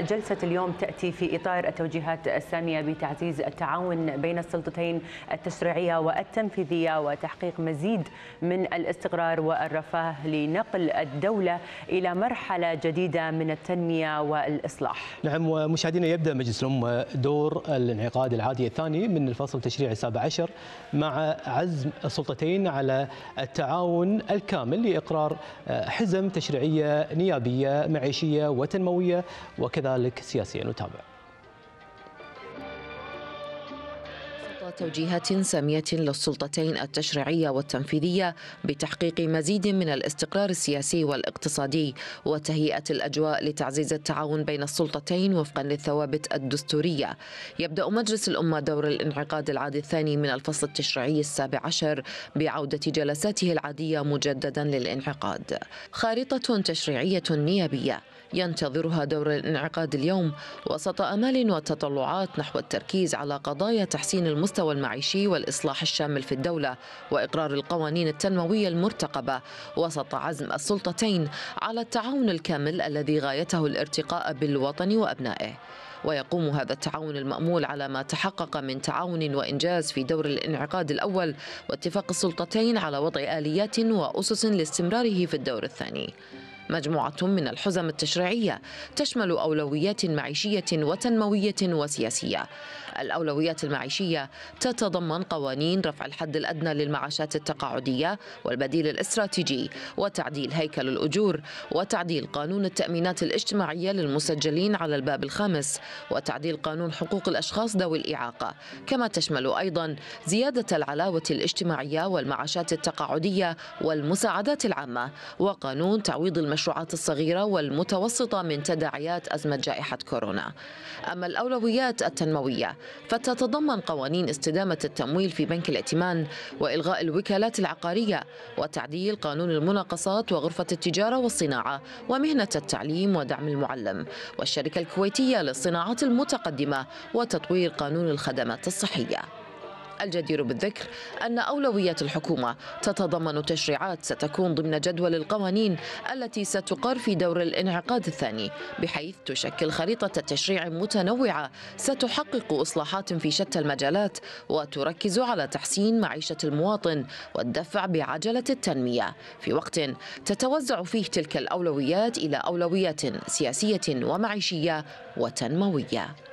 جلسة اليوم تأتي في إطار التوجيهات السامية بتعزيز التعاون بين السلطتين التشريعية والتنفيذية وتحقيق مزيد من الاستقرار والرفاه لنقل الدولة إلى مرحلة جديدة من التنمية والإصلاح نعم ومشاهدينا يبدأ مجلس الأمة دور الانعقاد العادي الثاني من الفصل التشريعي السابع عشر مع عزم السلطتين على التعاون الكامل لإقرار حزم تشريعية نيابية معيشية وتنموية وكذا ذلك سياسيا نتابع توجيهات سامية للسلطتين التشريعية والتنفيذية بتحقيق مزيد من الاستقرار السياسي والاقتصادي وتهيئة الأجواء لتعزيز التعاون بين السلطتين وفقا للثوابت الدستورية يبدأ مجلس الأمة دور الانعقاد العادي الثاني من الفصل التشريعي السابع عشر بعودة جلساته العادية مجددا للانعقاد خارطة تشريعية نيابية ينتظرها دور الانعقاد اليوم وسط امال وتطلعات نحو التركيز على قضايا تحسين المستوى المعيشي والاصلاح الشامل في الدوله واقرار القوانين التنمويه المرتقبه وسط عزم السلطتين على التعاون الكامل الذي غايته الارتقاء بالوطن وابنائه ويقوم هذا التعاون المأمول على ما تحقق من تعاون وإنجاز في دور الانعقاد الأول واتفاق السلطتين على وضع آليات وأسس لاستمراره في الدور الثاني مجموعة من الحزم التشريعية تشمل أولويات معيشية وتنموية وسياسية الأولويات المعيشية تتضمن قوانين رفع الحد الأدنى للمعاشات التقاعدية والبديل الاستراتيجي وتعديل هيكل الأجور وتعديل قانون التأمينات الاجتماعية للمسجلين على الباب الخامس وتعديل قانون حقوق الأشخاص ذوي الإعاقة كما تشمل أيضا زيادة العلاوة الاجتماعية والمعاشات التقاعدية والمساعدات العامة وقانون تعويض المشروعات المشروعات الصغيرة والمتوسطة من تداعيات أزمة جائحة كورونا أما الأولويات التنموية فتتضمن قوانين استدامة التمويل في بنك الائتمان وإلغاء الوكالات العقارية وتعديل قانون المناقصات وغرفة التجارة والصناعة ومهنة التعليم ودعم المعلم والشركة الكويتية للصناعات المتقدمة وتطوير قانون الخدمات الصحية الجدير بالذكر أن أولوية الحكومة تتضمن تشريعات ستكون ضمن جدول القوانين التي ستقر في دور الانعقاد الثاني بحيث تشكل خريطة تشريع متنوعة ستحقق إصلاحات في شتى المجالات وتركز على تحسين معيشة المواطن والدفع بعجلة التنمية في وقت تتوزع فيه تلك الأولويات إلى أولويات سياسية ومعيشية وتنموية